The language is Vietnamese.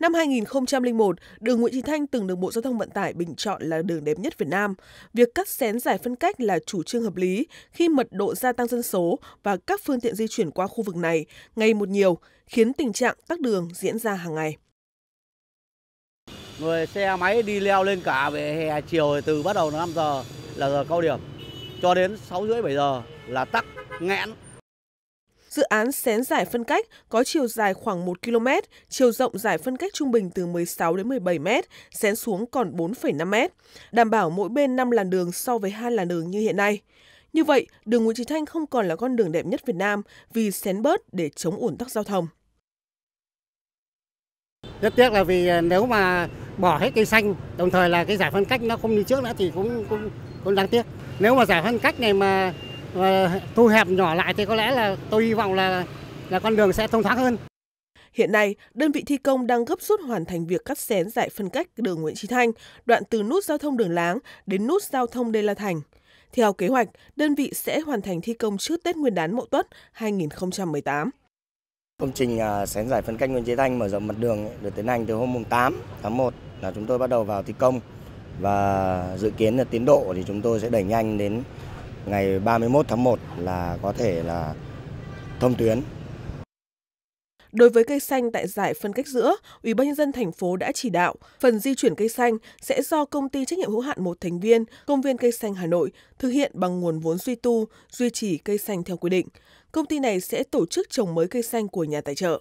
Năm 2001, đường Nguyễn Trí Thanh từng được Bộ Giao thông Vận tải bình chọn là đường đẹp nhất Việt Nam. Việc cắt xén giải phân cách là chủ trương hợp lý khi mật độ gia tăng dân số và các phương tiện di chuyển qua khu vực này ngày một nhiều, khiến tình trạng tắc đường diễn ra hàng ngày. Người xe máy đi leo lên cả về hè chiều từ bắt đầu 5 giờ là giờ cao điểm cho đến 6 rưỡi 7 giờ là tắc nghẽn. Dự án xén giải phân cách có chiều dài khoảng 1 km, chiều rộng giải phân cách trung bình từ 16 đến 17 m, xén xuống còn 4,5 m, đảm bảo mỗi bên 5 làn đường so với hai làn đường như hiện nay. Như vậy, đường Nguyễn Trí Thanh không còn là con đường đẹp nhất Việt Nam vì xén bớt để chống ủn tắc giao thông. Rất tiếc là vì à, nếu mà bỏ hết cây xanh, đồng thời là cái giải phân cách nó không như trước nữa thì cũng cũng cũng đáng tiếc nếu mà giải phân cách này mà, mà thu hẹp nhỏ lại thì có lẽ là tôi hy vọng là là con đường sẽ thông thoáng hơn. Hiện nay, đơn vị thi công đang gấp rút hoàn thành việc cắt xén giải phân cách đường Nguyễn Chí Thanh, đoạn từ nút giao thông đường Láng đến nút giao thông Đê La Thành. Theo kế hoạch, đơn vị sẽ hoàn thành thi công trước Tết Nguyên đán Mậu Tuất 2018. Công trình à, xén giải phân cách Nguyễn Chí Thanh mở rộng mặt đường được tiến hành từ hôm 8 tháng 1 là chúng tôi bắt đầu vào thi công và dự kiến là tiến độ thì chúng tôi sẽ đẩy nhanh đến ngày 31 tháng 1 là có thể là thông tuyến. Đối với cây xanh tại giải phân cách giữa, Ủy ban nhân dân thành phố đã chỉ đạo phần di chuyển cây xanh sẽ do công ty trách nhiệm hữu hạn một thành viên Công viên cây xanh Hà Nội thực hiện bằng nguồn vốn duy tu, duy trì cây xanh theo quy định. Công ty này sẽ tổ chức trồng mới cây xanh của nhà tài trợ.